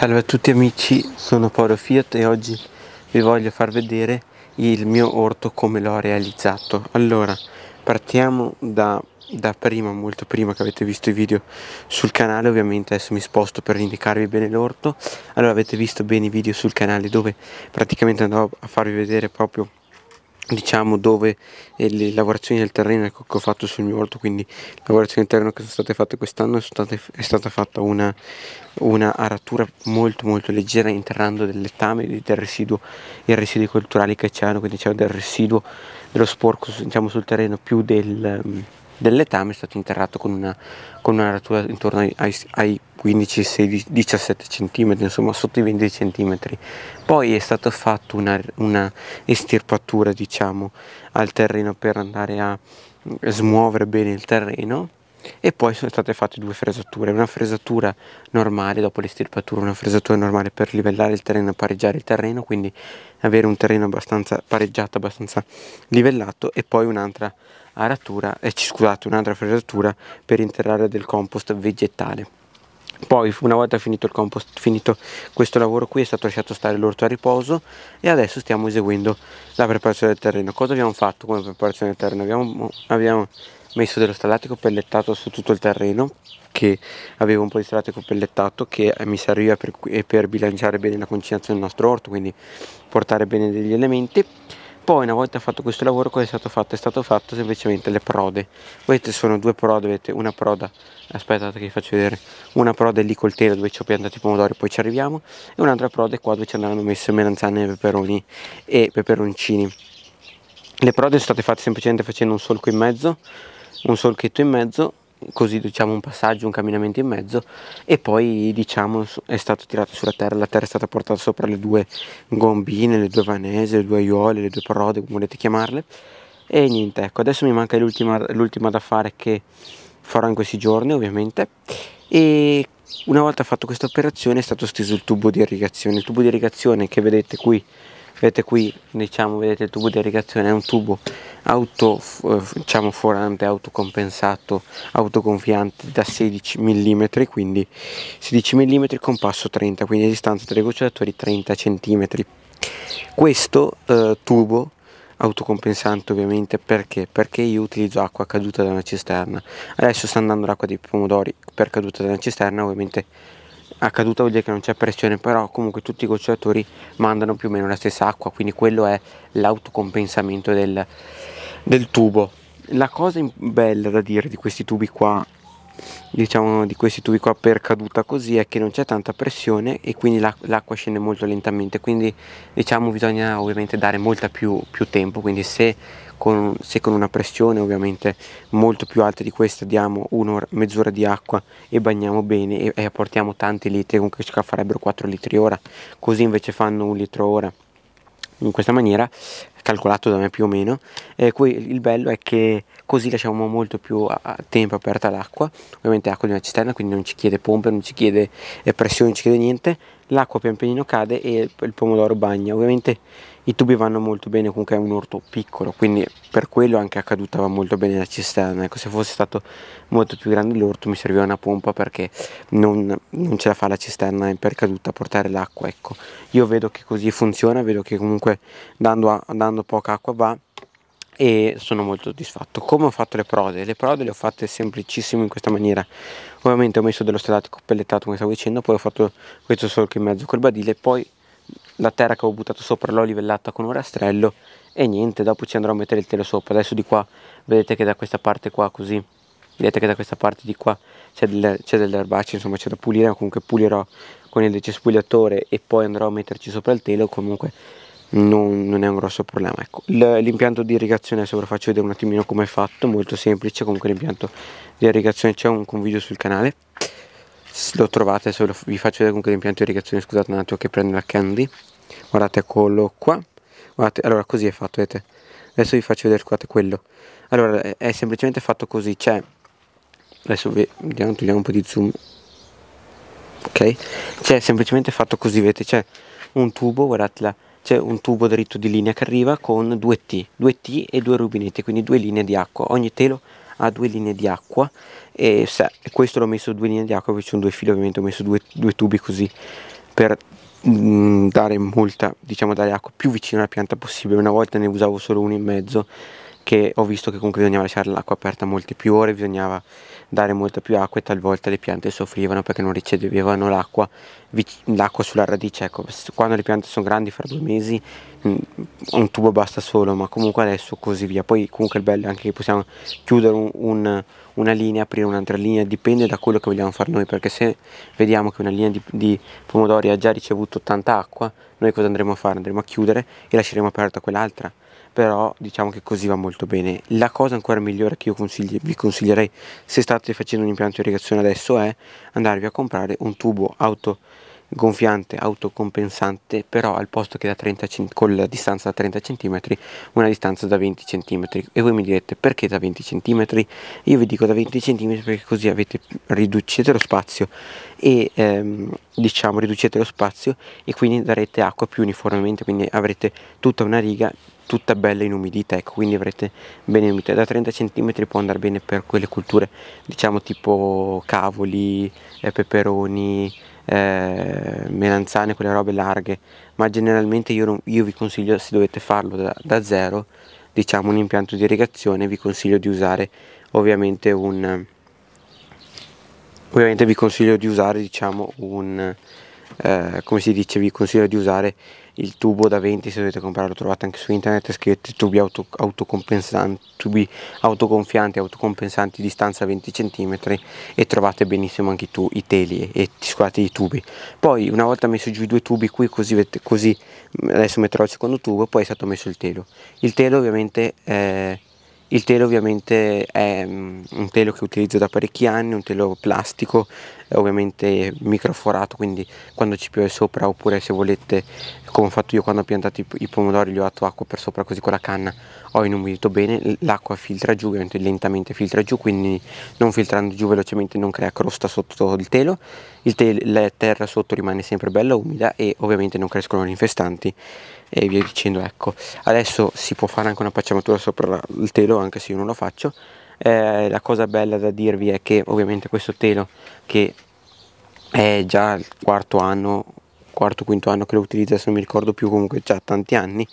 Salve a tutti amici, sono Paolo Fiat e oggi vi voglio far vedere il mio orto come l'ho realizzato. Allora, partiamo da, da, prima, molto prima che avete visto i video sul canale, ovviamente adesso mi sposto per indicarvi bene l'orto. Allora, avete visto bene i video sul canale dove praticamente andavo a farvi vedere proprio diciamo dove eh, le lavorazioni del terreno ecco, che ho fatto sul mio orto quindi le lavorazioni del terreno che sono state fatte quest'anno è stata fatta una, una, aratura molto molto leggera interrando del lettame del residuo i residui culturali che c'erano quindi c'era del residuo dello sporco diciamo sul terreno più del, mm, del lettame è stato interrato con una, con una aratura intorno ai, ai, ai 15, 16, 17 cm, insomma sotto i 20 cm. Poi è stata fatta una, una estirpatura diciamo al terreno per andare a mm, smuovere bene il terreno e poi sono state fatte due fresature, una fresatura normale dopo l'estirpatura, una fresatura normale per livellare il terreno, pareggiare il terreno, quindi avere un terreno abbastanza pareggiato, abbastanza livellato e poi un'altra aratura, eh, scusate, un'altra fresatura per interrare del compost vegetale. Poi una volta finito, compost, finito questo lavoro qui è stato lasciato stare l'orto a riposo e adesso stiamo eseguendo la preparazione del terreno. Cosa abbiamo fatto come preparazione del terreno? Abbiamo, abbiamo messo dello stalatico pellettato su tutto il terreno che avevo un po' di stalatico pellettato che mi serviva per, per bilanciare bene la concinazione del nostro orto, quindi portare bene degli elementi poi una volta fatto questo lavoro cosa è stato fatto? È stato fatto semplicemente le prode. Queste sono due prode, vedete, una proda, aspettate che vi faccio vedere, una proda è lì col telo dove ci ho piantato i pomodori, poi ci arriviamo, e un'altra proda è qua dove ci andranno messe melanzane e peperoni e peperoncini. Le prode sono state fatte semplicemente facendo un solco in mezzo, un solchetto in mezzo così diciamo un passaggio, un camminamento in mezzo e poi diciamo è stato tirato sulla terra, la terra è stata portata sopra le due gombine, le due vanese, le due aiuole, le due parode, come volete chiamarle e niente ecco adesso mi manca l'ultima, l'ultima da fare che farò in questi giorni ovviamente e una volta fatto questa operazione è stato steso il tubo di irrigazione, il tubo di irrigazione che vedete qui vedete qui diciamo vedete il tubo di irrigazione è un tubo auto eh, diciamo forante autocompensato autoconfiante da 16 mm quindi 16 mm con passo 30 quindi la distanza tra i gocciolatori 30 cm questo eh, tubo autocompensante ovviamente perché? perché io utilizzo acqua caduta da una cisterna adesso sta andando l'acqua dei pomodori per caduta da una cisterna ovviamente accaduta vuol dire che non c'è pressione però comunque tutti i gocciolatori mandano più o meno la stessa acqua quindi quello è l'autocompensamento del, del tubo la cosa bella da dire di questi tubi qua diciamo di questi tubi qua per caduta così è che non c'è tanta pressione e quindi l'acqua scende molto lentamente quindi diciamo bisogna ovviamente dare molta più, più tempo quindi se con, se con una pressione ovviamente molto più alta di questa diamo un'ora, mezz'ora di acqua e bagniamo bene e, e apportiamo tanti litri comunque farebbero 4 litri ora così invece fanno un litro ora in questa maniera, calcolato da me più o meno. Eh, qui il bello è che così lasciamo molto più a tempo aperta l'acqua, ovviamente acqua di una cisterna, quindi non ci chiede pompe, non ci chiede eh, pressione, non ci chiede niente, l'acqua pian pianino cade e il pomodoro bagna. Ovviamente i tubi vanno molto bene, comunque è un orto piccolo, quindi per quello anche a caduta va molto bene la cisterna. Ecco, se fosse stato molto più grande l'orto mi serviva una pompa perché non, non ce la fa la cisterna per caduta a portare l'acqua. Ecco, io vedo che così funziona, vedo che comunque dando, a, dando poca acqua va e sono molto soddisfatto. Come ho fatto le prode? Le prode le ho fatte semplicissime in questa maniera. Ovviamente ho messo dello stellato pellettato come stavo dicendo, poi ho fatto questo solco in mezzo col badile, poi la terra che ho buttato sopra l'ho livellata con un rastrello e niente, dopo ci andrò a mettere il telo sopra. Adesso di qua vedete che da questa parte qua così, vedete che da questa parte di qua c'è, del, c'è insomma c'è da pulire, comunque pulirò con il decespugliatore e poi andrò a metterci sopra il telo, comunque non, non è un grosso problema. Ecco. L'impianto di irrigazione, adesso ve lo faccio vedere un attimino come è fatto, molto semplice, comunque l'impianto di irrigazione c'è un, un, video sul canale, lo trovate, se vi faccio vedere comunque l'impianto di irrigazione, scusate un attimo che prendo la candy, guardate quello qua, guardate, allora così è fatto, vedete, adesso vi faccio vedere guardate, quello, allora è semplicemente fatto così, c'è, adesso vediamo, togliamo un po' di zoom, ok, c'è semplicemente fatto così, vedete, c'è un tubo, guardate la c'è un tubo dritto di linea che arriva con due T, due T e due rubinetti, quindi due linee di acqua. Ogni telo ha due linee di acqua e se, questo l'ho messo due linee di acqua, poi ci sono due fili ovviamente, ho messo due, due tubi così per mh, mm, dare molta, diciamo dare acqua più vicino alla pianta possibile. Una volta ne usavo solo uno in mezzo che ho visto che comunque bisognava lasciare l'acqua aperta molte più ore, bisognava dare molta più acqua e talvolta le piante soffrivano perché non ricevevano l'acqua, l'acqua sulla radice. Ecco, quando le piante sono grandi, fra due mesi mm, un tubo basta solo, ma comunque adesso così via. Poi comunque il bello è anche che possiamo chiudere un, un, una linea, aprire un'altra linea, dipende da quello che vogliamo fare noi, perché se vediamo che una linea di, di pomodori ha già ricevuto tanta acqua, noi cosa andremo a fare? Andremo a chiudere e lasceremo aperta quell'altra però diciamo che così va molto bene. La cosa ancora migliore che io consigli- vi consiglierei se state facendo un impianto di irrigazione adesso è andarvi a comprare un tubo auto gonfiante, autocompensante, però al posto che da 30 con la distanza da 30 cm, una distanza da 20 cm. E voi mi direte perché da 20 cm? Io vi dico da 20 cm perché così avete, riducete lo spazio e ehm, diciamo riducete lo spazio e quindi darete acqua più uniformemente, quindi avrete tutta una riga tutta bella in umidità, ecco, quindi avrete bene umidità. Da 30 cm può andare bene per quelle culture, diciamo tipo cavoli, eh, peperoni, eh, melanzane, quelle robe larghe, ma generalmente io, non, io vi consiglio se dovete farlo da, da, zero, diciamo un impianto di irrigazione, vi consiglio di usare ovviamente un... Ovviamente vi consiglio di usare diciamo un... Eh, come si dice, vi consiglio di usare il tubo da 20 se dovete comprarlo trovate anche su internet scrivete tubi auto, autocompensanti tubi autogonfianti autocompensanti distanza 20 cm e trovate benissimo anche tu, i teli e, e scusate i tubi poi una volta messo giù i due tubi qui così, così adesso metterò il secondo tubo e poi è stato messo il telo il telo ovviamente è, il telo ovviamente è un telo che utilizzo da parecchi anni, un telo plastico ovviamente microforato quindi quando ci piove sopra oppure se volete come ho fatto io quando ho piantato i, pomodori gli ho dato acqua per sopra così con la canna ho inumidito bene l'acqua filtra giù ovviamente lentamente filtra giù quindi non filtrando giù velocemente non crea crosta sotto il telo il te la terra sotto rimane sempre bella umida e ovviamente non crescono gli infestanti e via dicendo ecco adesso si può fare anche una pacciamatura sopra il telo anche se io non lo faccio eh, la cosa bella da dirvi è che ovviamente questo telo che è già il quarto anno quarto quinto anno che lo utilizza se non mi ricordo più comunque già tanti anni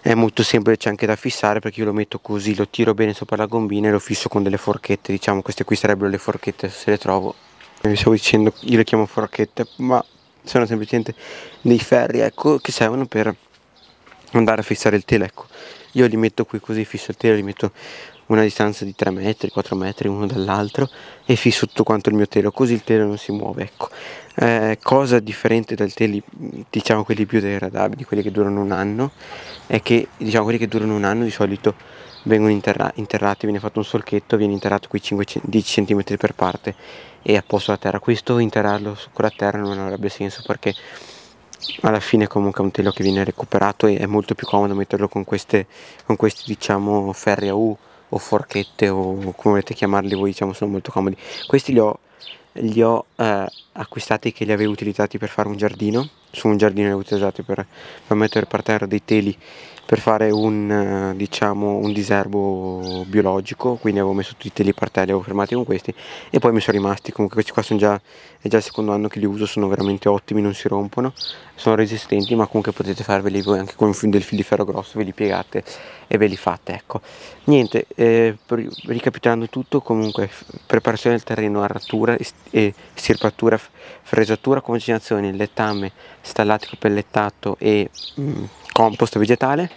è molto semplice anche da fissare perché io lo metto così lo tiro bene sopra la gombina e lo fisso con delle forchette diciamo queste qui sarebbero le forchette se le trovo vi eh, stavo dicendo io le chiamo forchette ma sono semplicemente dei ferri ecco che servono per andare a fissare il telo ecco io li metto qui così fisso il telo li metto una distanza di 3 metri, 4 metri uno dall'altro e fisso tutto quanto il mio telo, così il telo non si muove, ecco. Eh, cosa differente dal teli, diciamo quelli più degradabili, quelli che durano un anno, è che diciamo quelli che durano un anno di solito vengono interra- interrati, viene fatto un solchetto, viene interrato qui 5, 10 cm per parte e apposto la terra. Questo interrarlo su quella terra non avrebbe senso perché alla fine comunque è un telo che viene recuperato e è molto più comodo metterlo con, queste, con questi diciamo ferri a U o forchette o come volete chiamarli voi diciamo sono molto comodi questi li ho, li ho eh, acquistati che li avevo utilizzati per fare un giardino su un giardino utilizzati per, per, mettere per terra dei teli per fare un, eh, diciamo, un diserbo biologico, quindi avevo messo tutti i teli per terra, li avevo fermati con questi e poi mi sono rimasti, comunque questi qua sono già, è già il secondo anno che li uso, sono veramente ottimi, non si rompono, sono resistenti ma comunque potete farveli voi anche con del fil di ferro grosso, ve li piegate e ve li fate, ecco. Niente, eh, per, ricapitolando tutto, comunque preparazione del terreno, aratura, e stirpatura, fresatura, concinazione, lettame, stallatico pellettato e mm, compost vegetale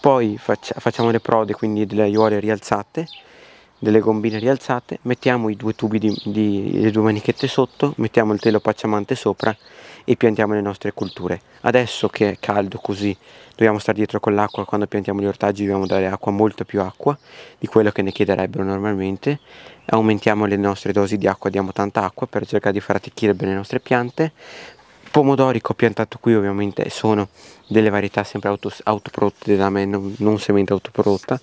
poi faccia, facciamo le prode quindi delle aiuole rialzate delle gombine rialzate mettiamo i due tubi di, di, le due manichette sotto mettiamo il telo pacciamante sopra e piantiamo le nostre colture adesso che è caldo così dobbiamo stare dietro con l'acqua quando piantiamo gli ortaggi dobbiamo dare acqua molto più acqua di quello che ne chiederebbero normalmente aumentiamo le nostre dosi di acqua diamo tanta acqua per cercare di far attecchire bene le nostre piante pomodori che ho piantato qui ovviamente sono delle varietà sempre auto, autoprodotte da me, non, non semente autoprodotta,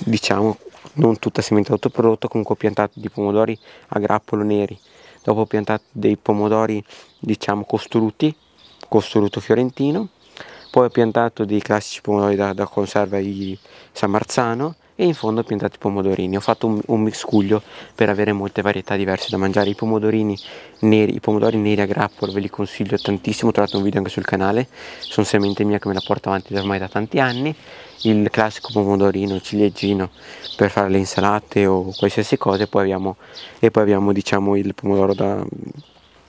diciamo non tutta semente autoprodotta, comunque ho piantato di pomodori a grappolo neri, dopo ho piantato dei pomodori diciamo costruti, costruto fiorentino, poi ho piantato dei classici pomodori da, da conserva di San Marzano, e in fondo ho piantato i pomodorini. Ho fatto un, un miscuglio per avere molte varietà diverse da mangiare. I pomodorini neri, i pomodori neri a grappolo ve li consiglio tantissimo, ho trovato un video anche sul canale, sono semente mia che me la porto avanti ormai da tanti anni. Il classico pomodorino, ciliegino per fare le insalate o qualsiasi cosa e poi abbiamo, e poi abbiamo diciamo, il pomodoro da,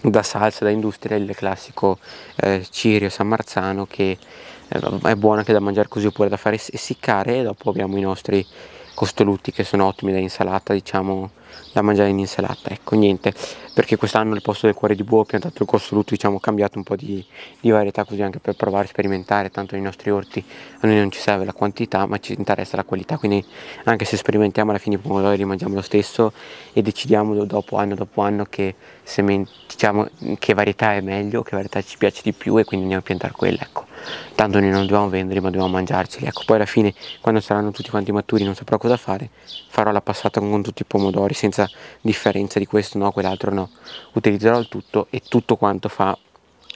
da salsa, da industria, il classico eh, cirio san marzano che eh, è buona anche da mangiare così oppure da fare essiccare e dopo abbiamo i nostri costolutti che sono ottimi da insalata diciamo da mangiare in insalata ecco niente perché quest'anno al posto del cuore di buo ho piantato il costoluto diciamo ho cambiato un po' di, di, varietà così anche per provare a sperimentare tanto nei nostri orti a noi non ci serve la quantità ma ci interessa la qualità quindi anche se sperimentiamo alla fine i pomodori li mangiamo lo stesso e decidiamo dopo anno dopo anno che, sement- diciamo, che varietà è meglio che varietà ci piace di più e quindi andiamo a piantare quella ecco tanto noi non dobbiamo vendere ma dobbiamo mangiarceli ecco poi alla fine quando saranno tutti quanti maturi non saprò cosa fare farò la passata con tutti i pomodori senza differenza di questo no, quell'altro no. Utilizzerò il tutto e tutto quanto fa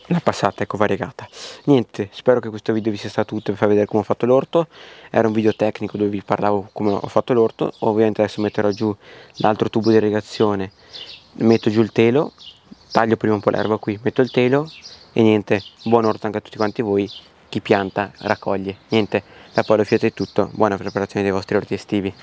la passata ecco variegata. Niente, spero che questo video vi sia stato utile per far vedere come ho fatto l'orto. Era un video tecnico dove vi parlavo come ho fatto l'orto. Ovviamente adesso metterò giù l'altro tubo di irrigazione, metto giù il telo, taglio prima un po' l'erba qui, metto il telo e niente, buon orto anche a tutti quanti voi chi pianta raccoglie. Niente, da poi lo fiate tutto, buona preparazione dei vostri orti estivi.